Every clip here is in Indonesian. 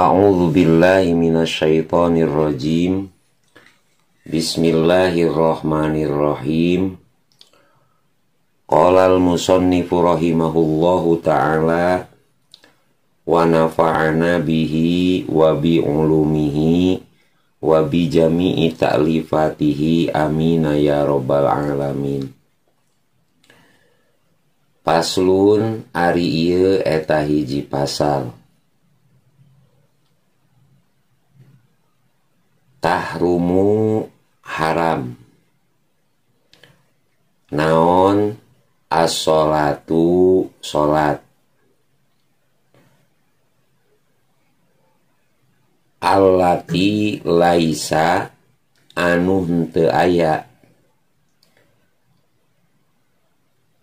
A'udzu billahi minasyaitonir rajim. Bismillahirrahmanirrahim. Qala al ta'ala wa nafa'ana bihi wa bi ulumihi wa bi ya Paslun ari ieu eta hiji pasal. tahrumu haram naon asolatu solat. salat laisa anu henteu aya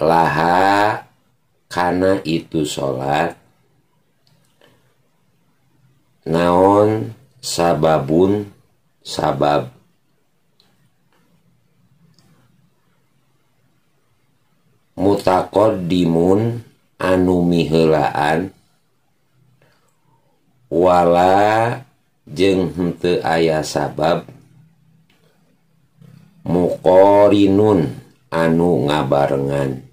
laha karena itu solat. naon sababun sa Hai mutakot dimun anu mihelaan wala jengte ayah sabab mukoinun anu ngabarenngan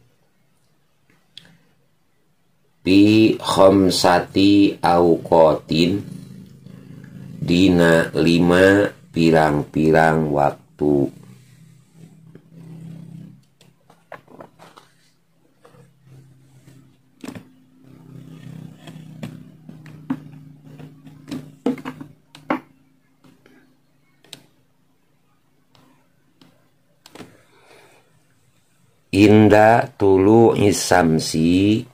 pi home satati aukotin Di 5 pirang-pirang waktu Inda tulu isamsi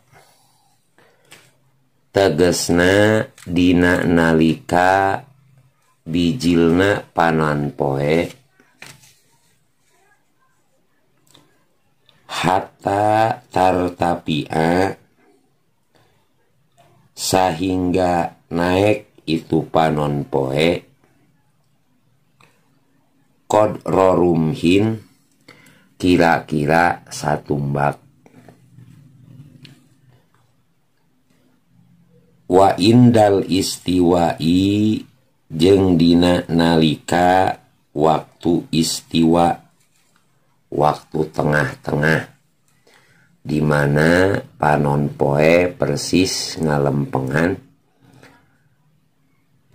tegesna dina nalika bijilna panon poe hatta tartapia sehingga naik itu panon poe kod rorumhin kira-kira mbak wa indal istiwai jengdina nalika waktu ististiwa waktu tengah-tengah dimana panon poe persis ngalempengan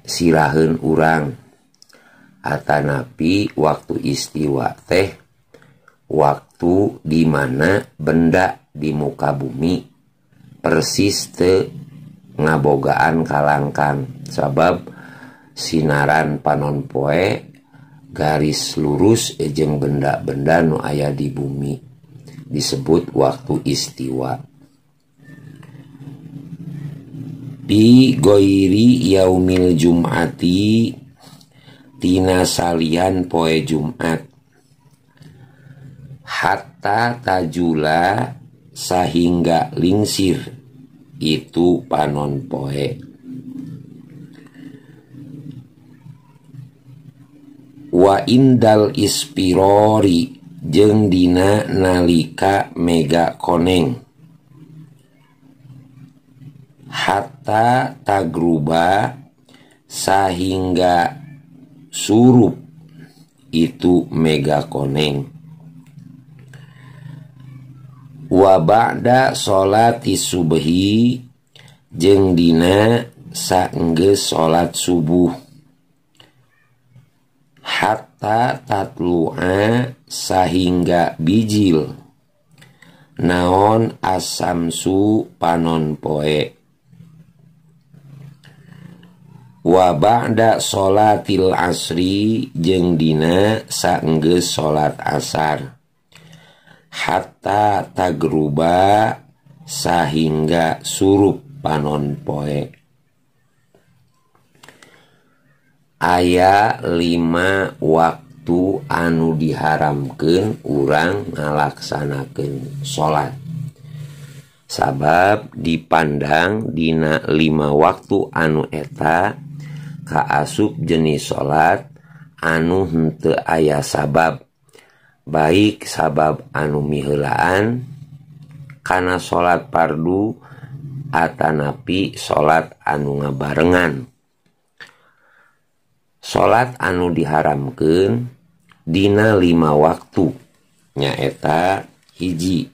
sirahun urang Atanapi waktu ististiwa teh waktu dimana benda di muka bumi persis teh ngabogaan kalangkan sabab sinaran panon poe garis lurus ejeng benda-benda nu aya di bumi disebut waktu istiwa bi goiri yaumil jumati tina salian poe jumat hatta tajula sahingga lingsir itu panon poe wa indal ispirori jeng dina nalika mega koneng hatta tagruba sehingga surup itu mega koneng wa ba'da sholati subhi jeng dina saengge salat subuh harta tatlua sahhingga bijil naon asamsu panon poekwabbak nda salattil asri jeng dina sanggge salat asar harta takuba sahhingga suruh panon poek aya 5 waktu anu diharamkan urang ngalaksanken salat Sabab dipandang dina lima waktu anu eta Kaasup jenis salat anu hente ayah sabab baik sabab anu mielaaan karena salat pardu ana napi salat anu nga barengan. salat anu diharamkan Dina lima waktu nyaeta hiji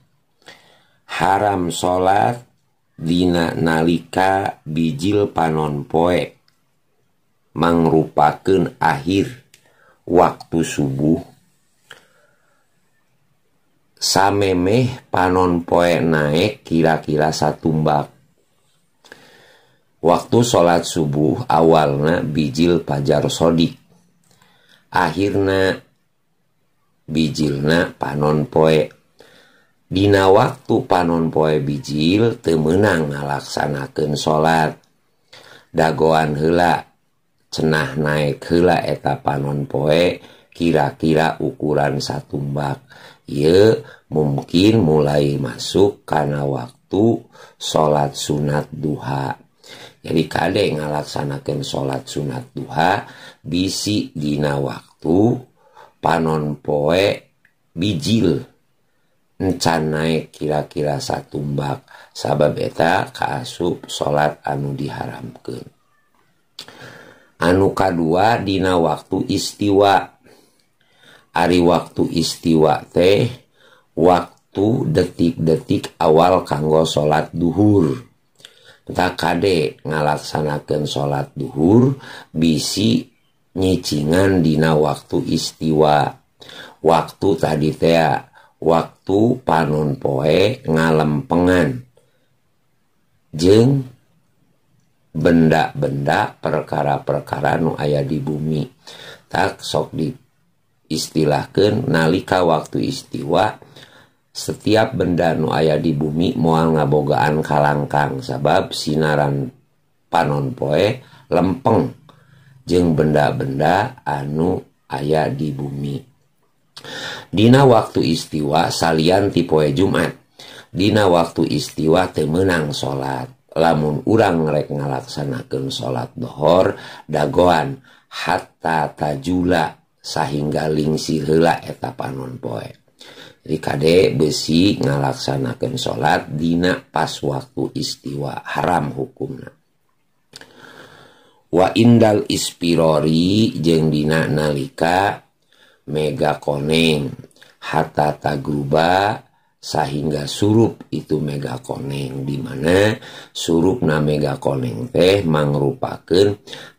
haram salat Dina nalika bijil panon poe mangrupaken akhir waktu subuh samemeh panon poe naik kira-kira satu mbak Wa salat subuh awal na bijil Pajarshodikhir bijilnak panon poe Dina waktu panon poe bijil temenang nalaksanakan salat dagoan hela cenah naik hela eta panon poe kira-kira ukuran satutumbakia mungkin mulai masuk karena waktu salat sunat duha dan jadi kade ngalaksanakan sholat sunat duha bisi dina waktu panon poe bijil encan kira-kira satu mbak sabab eta kaasup sholat anu diharamkan anu kedua dina waktu istiwa Ari waktu istiwa teh waktu detik-detik awal kanggo sholat duhur tak ngalaksanakan sholat duhur, bisi nyicingan dina waktu istiwa waktu tadi tea waktu panon poe ngalempengan jeng benda-benda perkara-perkara nu aya di bumi tak sok di istilahkan nalika waktu istiwa setiap benda nu aya di bumi moa ngabogaan kalangkang sabab sinaran panonpoe lempeng jeungng benda-benda anu ayah di bumi Dina waktu ististiwa salyan tipoe Jumat Dina waktu ististiwa temmenang salat lamun urang rek ngalaksanken salat dhohor dagoan hata tajula sehinggaling si helak eta panonpoe Rikade besi ngalaksanakan sholat dina pas waktu istiwa haram hukumna. Wa indal ispirori jeng dina nalika mega koneng hatta tagruba sehingga surup itu mega koneng di mana surup na mega koneng teh mangrupakan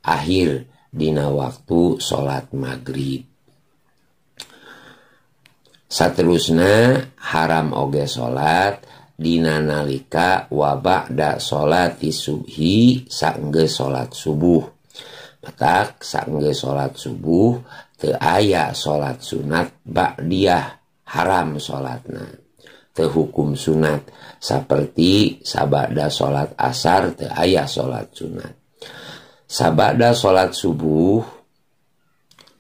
akhir dina waktu sholat maghrib Saterusna haram oge salat dinanalika wabakda solat subhi sangge salat subuh. Petak sangge salat subuh te aya salat sunat ba'diyah haram salatna. Te hukum sunat seperti sabada salat asar te aya salat sunat. Sabada salat subuh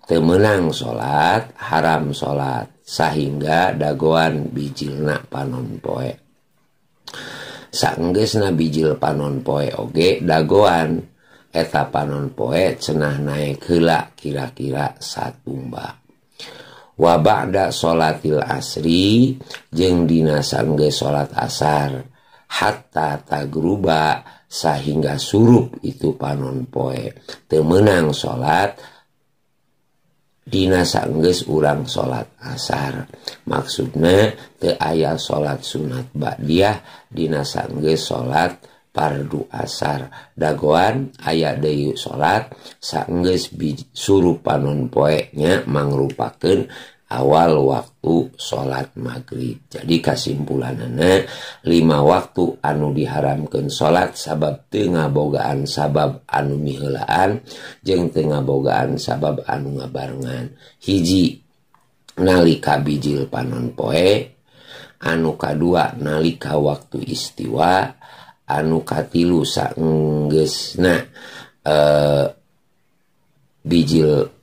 te menang salat haram salat. hin dagoan bijil nak panon poek sanggge nabijil panon poe oge dagoan eta panon poek senah naik gelak kira-kira satu tumbawabbakdak salattil asri jeungng dina sanggge salat asar hatta taggruba sahhin suruh itu panon poe temmenang salat, angkan Dina sangges urang salat asar maksudne ke ayaah salat sunat baiyaahdina sangges salat pardu asar dagoan ayaah deyuk salat sangges suru panun poeknya mangruaken awal waktu salat maghrib jadi kesimpulan aneh lima waktu anu diharamkan salat sabab tengahbogaan sabab anu nihhilaan jengtengahbogaan sabab anu ngabarungan hiji nalika bijil panonpoe anuka2 nalika waktu ististiwa anuukalu sangges nah eh, bijil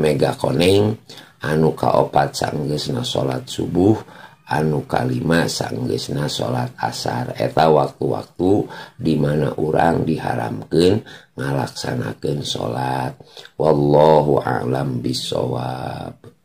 Me koneng untuk anu kauopat sanggesna salat subuh anu kalilima sanggesna salat asar eta waktu-waktu dimana orang diharamkan ngalaksanakan salat wallhu alam biswab.